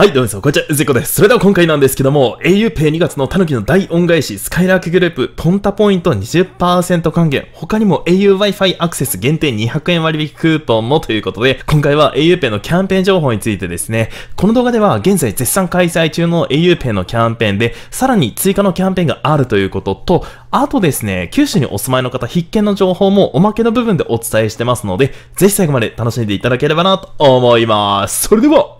はい、どうもこんにちは、ゼコです。それでは今回なんですけども、auPay2 月のタヌキの大恩返し、スカイラークグループ、ポンタポイント20%還元、他にも auWifi アクセス限定200円割引クーポンもということで、今回は auPay のキャンペーン情報についてですね、この動画では現在絶賛開催中の auPay のキャンペーンで、さらに追加のキャンペーンがあるということと、あとですね、九州にお住まいの方必見の情報もおまけの部分でお伝えしてますので、ぜひ最後まで楽しんでいただければなと思います。それでは、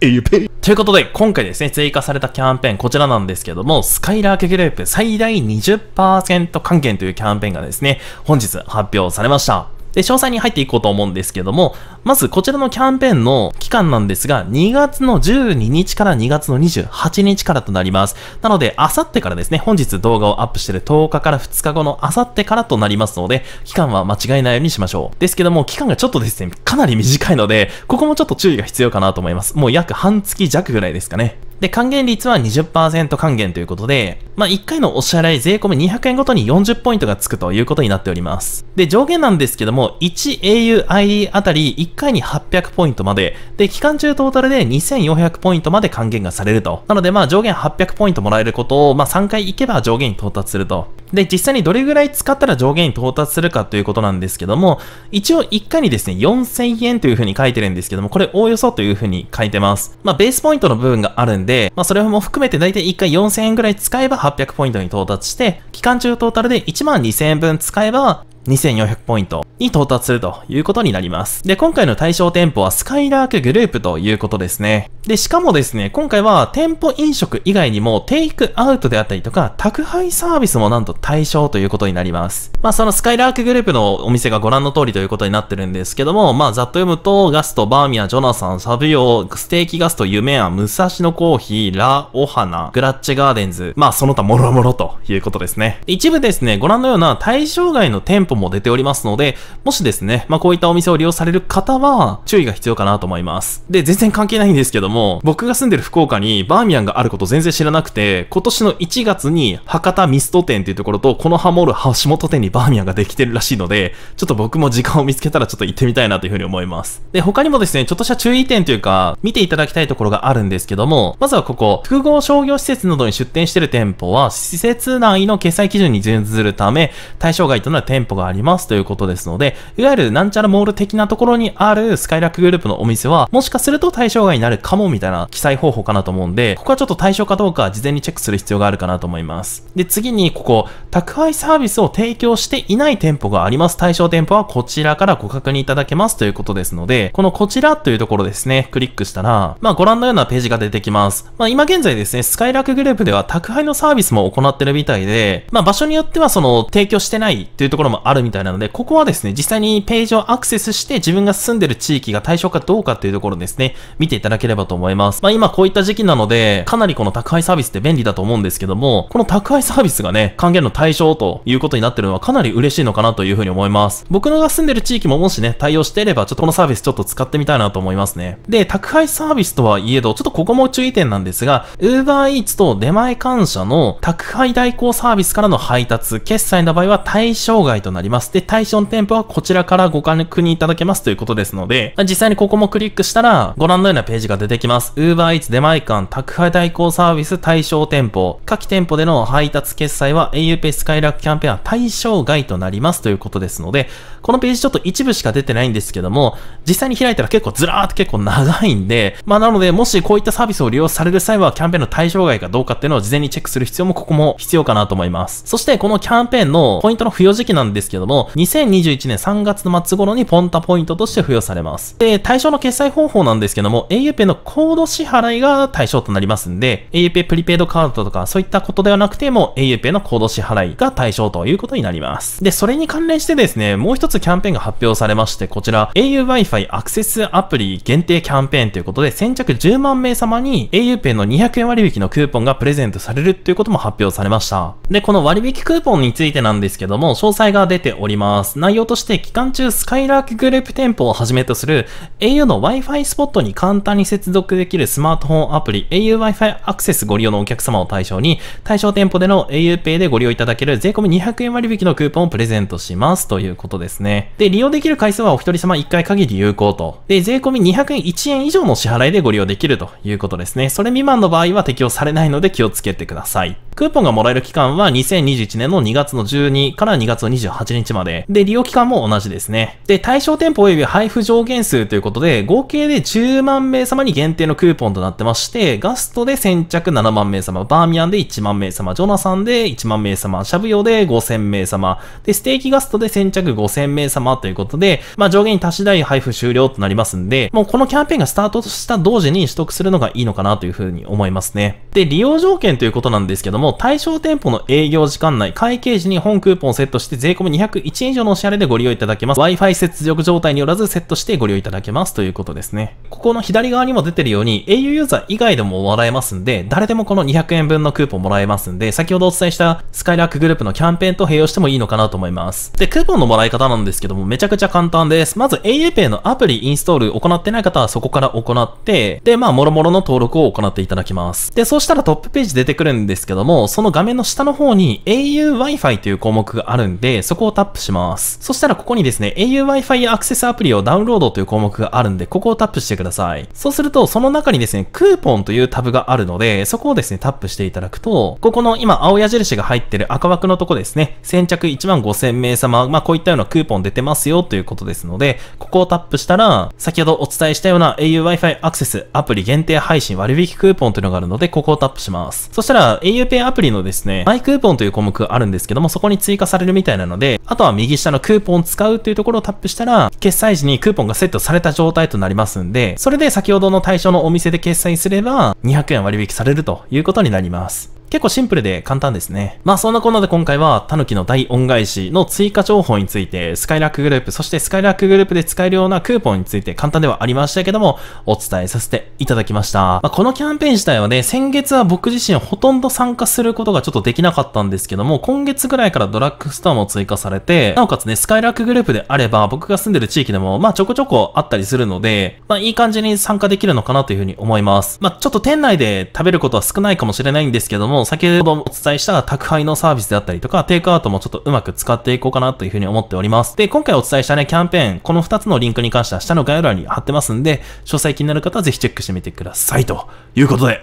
auPay! ということで、今回ですね、追加されたキャンペーン、こちらなんですけども、スカイラークグループ最大20%還元というキャンペーンがですね、本日発表されました。で、詳細に入っていこうと思うんですけども、まずこちらのキャンペーンの期間なんですが、2月の12日から2月の28日からとなります。なので、あさってからですね、本日動画をアップしてる10日から2日後のあさってからとなりますので、期間は間違いないようにしましょう。ですけども、期間がちょっとですね、かなり短いので、ここもちょっと注意が必要かなと思います。もう約半月弱ぐらいですかね。で、還元率は20%還元ということで、まあ、1回のお支払い税込み200円ごとに40ポイントがつくということになっております。で、上限なんですけども、1AUID あたり1回に800ポイントまで、で、期間中トータルで2400ポイントまで還元がされると。なので、ま上限800ポイントもらえることを、まあ、3回行けば上限に到達すると。で、実際にどれぐらい使ったら上限に到達するかということなんですけども、一応1回にですね、4000円というふうに書いてるんですけども、これおおよそというふうに書いてます。まあ、ベースポイントの部分があるんで、で、まあ、それも含めて大体1回4000円ぐらい使えば800ポイントに到達して、期間中トータルで1万2000円分使えば、2400ポイントに到達するということになります。で、今回の対象店舗はスカイラークグループということですね。で、しかもですね、今回は店舗飲食以外にもテイクアウトであったりとか、宅配サービスもなんと対象ということになります。まあ、そのスカイラークグループのお店がご覧の通りということになってるんですけども、まあ、ざっと読むと、ガスト、バーミヤ、ジョナサン、サブヨー、ステーキガスト、夢ム武蔵野コーヒー、ラ、オハナ、グラッチガーデンズ、まあ、その他もろもろということですね。一部ですね、ご覧のような対象外の店舗も出ておりますので、もしですね、まあ、こういったお店を利用される方は、注意が必要かなと思います。で、全然関係ないんですけども、僕が住んでる福岡にバーミヤンがあること全然知らなくて、今年の1月に博多ミスト店っていうところと、このハモール橋本店にバーミヤンができてるらしいので、ちょっと僕も時間を見つけたらちょっと行ってみたいなというふうに思います。で、他にもですね、ちょっとした注意点というか、見ていただきたいところがあるんですけども、まずはここ、複合商業施設などに出店してる店舗は、施設内の決済基準に準ずるため、対象外となる店舗がありますということですので、ので、いわゆるなんちゃらモール的なところにあるスカイラックグループのお店は、もしかすると対象外になるかもみたいな記載方法かなと思うんで、ここはちょっと対象かどうか事前にチェックする必要があるかなと思います。で、次にここ、宅配サービスを提供していない店舗があります。対象店舗はこちらからご確認いただけますということですので、このこちらというところですね、クリックしたら、まあご覧のようなページが出てきます。まあ今現在ですね、スカイラックグループでは宅配のサービスも行ってるみたいで、まあ場所によってはその提供してないというところもあるみたいなので、ここはですね、ね、実際にページをアクセスして自分が住んでる地域が対象かどうかっていうところですね、見ていただければと思います。まあ今こういった時期なので、かなりこの宅配サービスって便利だと思うんですけども、この宅配サービスがね、還元の対象ということになってるのはかなり嬉しいのかなというふうに思います。僕のが住んでる地域ももしね、対応していれば、ちょっとこのサービスちょっと使ってみたいなと思いますね。で、宅配サービスとはいえど、ちょっとここも注意点なんですが、UberEats と出前感謝の宅配代行サービスからの配達、決済の場合は対象外となります。で、対象の店舗はこちらからご確認いただけますということですので、実際にここもクリックしたら、ご覧のようなページが出てきます。Uber Eats 出前館宅配代行サービス対象店舗。下記店舗での配達決済は auPay スカイラックキャンペーンは対象外となりますということですので、このページちょっと一部しか出てないんですけども、実際に開いたら結構ずらーっと結構長いんで、まあなので、もしこういったサービスを利用される際は、キャンペーンの対象外かどうかっていうのを事前にチェックする必要もここも必要かなと思います。そして、このキャンペーンのポイントの付与時期なんですけども、2021 2021年3月末頃にポンタポイントとして付与されます。で、対象の決済方法なんですけども、auPay のコード支払いが対象となりますんで、auPay プリペイドカードとかそういったことではなくても、auPay のコード支払いが対象ということになります。で、それに関連してですね、もう一つキャンペーンが発表されまして、こちら、auWi-Fi アクセスアプリ限定キャンペーンということで、先着10万名様に auPay の200円割引のクーポンがプレゼントされるということも発表されました。で、この割引クーポンについてなんですけども、詳細が出ております。内容として期間中スカイラークグループ店舗をはじめとする au の Wi-Fi スポットに簡単に接続できるスマートフォンアプリ auWi-Fi アクセスご利用のお客様を対象に対象店舗での auPay でご利用いただける税込200円割引のクーポンをプレゼントしますということですね。で、利用できる回数はお一人様1回限り有効と。で、税込200円1円以上の支払いでご利用できるということですね。それ未満の場合は適用されないので気をつけてください。クーポンがもらえる期間は2021年の2月の12から2月の28日まで。で、利用期間も同じですね。で、対象店舗及び配布上限数ということで、合計で10万名様に限定のクーポンとなってまして、ガストで先着7万名様、バーミヤンで1万名様、ジョナサンで1万名様、シャブヨで5000名様、で、ステーキガストで先着5000名様ということで、まあ上限に達しない配布終了となりますんで、もうこのキャンペーンがスタートした同時に取得するのがいいのかなというふうに思いますね。で、利用条件ということなんですけども、も、対象店舗の営業時間内、会計時に本クーポンをセットして税込201円以上のお支払いでご利用いただけます。Wi-Fi 接続状態によらずセットしてご利用いただけますということですね。ここの左側にも出てるように、au ユーザー以外でももらえますんで、誰でもこの200円分のクーポンもらえますんで、先ほどお伝えしたスカイラックグループのキャンペーンと併用してもいいのかなと思います。で、クーポンのもらい方なんですけども、めちゃくちゃ簡単です。まず auPay のアプリインストール行ってない方はそこから行って、で、まあ、もろもろの登録を行っていただきます。で、そうしたらトップページ出てくるんですけども、その画面の下の方に au Wi-Fi という項目があるんで、そこをタップします。そしたらここにですね、au Wi-Fi アクセスアプリをダウンロードという項目があるんで、ここをタップしてください。そうすると、その中にですね、クーポンというタブがあるので、そこをですね、タップしていただくと、ここの今青矢印が入ってる赤枠のとこですね、先着1万5000名様、まあこういったようなクーポン出てますよということですので、ここをタップしたら、先ほどお伝えしたような au Wi-Fi アクセスアプリ限定配信割引クーポンというのがあるので、ここをタップします。そしたら au Pay アプリのですね、マイクーポンという項目があるんですけども、そこに追加されるみたいなので、あとは右下のクーポン使うというところをタップしたら、決済時にクーポンがセットされた状態となりますんで、それで先ほどの対象のお店で決済すれば、200円割引されるということになります。結構シンプルで簡単ですね。まあそんなこんなで今回は、タヌキの大恩返しの追加情報について、スカイラックグループ、そしてスカイラックグループで使えるようなクーポンについて簡単ではありましたけども、お伝えさせていただきました。まあ、このキャンペーン自体はね、先月は僕自身ほとんど参加することがちょっとできなかったんですけども、今月ぐらいからドラッグストアも追加されて、なおかつね、スカイラックグループであれば、僕が住んでる地域でも、まあちょこちょこあったりするので、まあいい感じに参加できるのかなというふうに思います。まあちょっと店内で食べることは少ないかもしれないんですけども、先ほどお伝えした宅配のサービスであったりとか、テイクアウトもちょっとうまく使っていこうかなというふうに思っております。で、今回お伝えしたね、キャンペーン、この2つのリンクに関しては下の概要欄に貼ってますんで、詳細気になる方はぜひチェックしてみてください。ということで、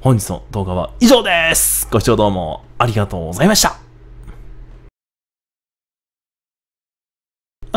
本日の動画は以上です。ご視聴どうもありがとうございました。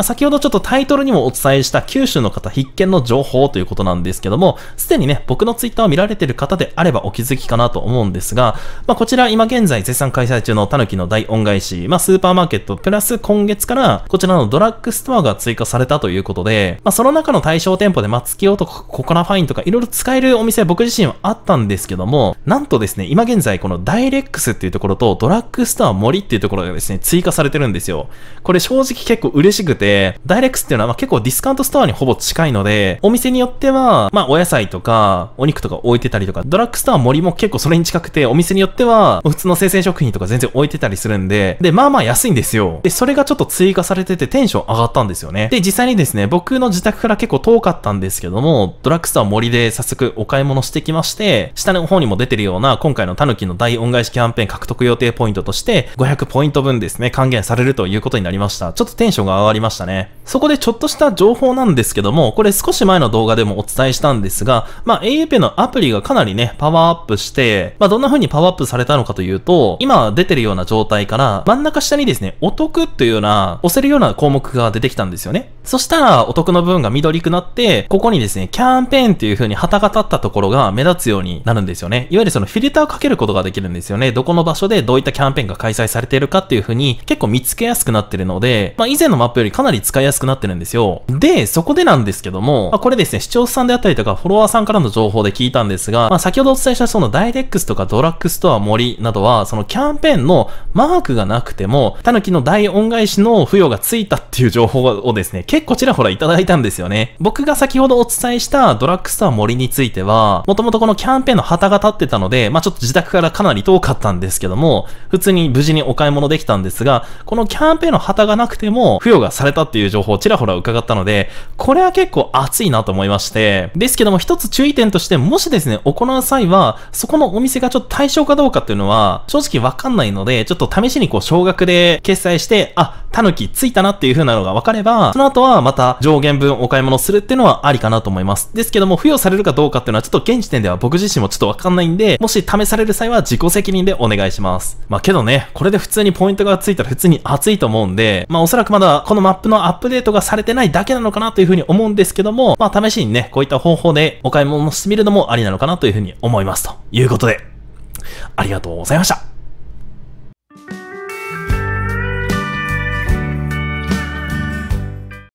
まあ、先ほどちょっとタイトルにもお伝えした九州の方必見の情報ということなんですけども、すでにね、僕のツイッターを見られてる方であればお気づきかなと思うんですが、まあ、こちら今現在絶賛開催中のたぬきの大恩返し、まあ、スーパーマーケットプラス今月からこちらのドラッグストアが追加されたということで、まあ、その中の対象店舗で松木とかココナファインとか色々使えるお店僕自身はあったんですけども、なんとですね、今現在このダイレックスっていうところとドラッグストア森っていうところがですね、追加されてるんですよ。これ正直結構嬉しくて、ダイレックスっていうのはま結構ディスカウントストアにほぼ近いので、お店によっては、まあお野菜とか、お肉とか置いてたりとか、ドラッグストア森も結構それに近くて、お店によっては、普通の生鮮食品とか全然置いてたりするんで、で、まあまあ安いんですよ。で、それがちょっと追加されててテンション上がったんですよね。で、実際にですね、僕の自宅から結構遠かったんですけども、ドラッグストア森で早速お買い物してきまして、下の方にも出てるような今回のタヌキの大恩返しキャンペーン獲得予定ポイントとして、500ポイント分ですね、還元されるということになりました。ちょっとテンションが上がりました。ましたね。そこでちょっとした情報なんですけども、これ少し前の動画でもお伝えしたんですが、まあ a u p のアプリがかなりね、パワーアップして、まあどんな風にパワーアップされたのかというと、今出てるような状態から、真ん中下にですね、お得っていうような、押せるような項目が出てきたんですよね。そしたら、お得の部分が緑くなって、ここにですね、キャンペーンっていう風に旗が立ったところが目立つようになるんですよね。いわゆるそのフィルターをかけることができるんですよね。どこの場所でどういったキャンペーンが開催されているかっていう風に、結構見つけやすくなってるので、まあ以前のマップよりかなり使いやすくなってるんですよ。で、そこでなんですけども、まあ、これですね、視聴者さんであったりとか、フォロワーさんからの情報で聞いたんですが、まあ、先ほどお伝えしたそのダイレックスとかドラッグストア森などは、そのキャンペーンのマークがなくても、タヌキの大恩返しの付与がついたっていう情報をですね、結構ちらほらいただいたんですよね。僕が先ほどお伝えしたドラッグストア森については、もともとこのキャンペーンの旗が立ってたので、まあ、ちょっと自宅からかなり遠かったんですけども、普通に無事にお買い物できたんですが、このキャンペーンの旗がなくても、付与がされれたっていう情報をちらほら伺ったので、これは結構熱いなと思いまして、ですけども一つ注意点として、もしですね、行う際は、そこのお店がちょっと対象かどうかっていうのは、正直わかんないので、ちょっと試しにこう、少額で決済して、あ、タヌキついたなっていう風なのが分かれば、その後はまた上限分お買い物するっていうのはありかなと思います。ですけども、付与されるかどうかっていうのはちょっと現時点では僕自身もちょっとわかんないんで、もし試される際は自己責任でお願いします。まあけどね、これで普通にポイントがついたら普通に熱いと思うんで、まあおそらくまだこのマップのアップデートがされてないだけなのかなという風に思うんですけども、まあ試しにね、こういった方法でお買い物してみるのもありなのかなという風に思いますということで、ありがとうございました。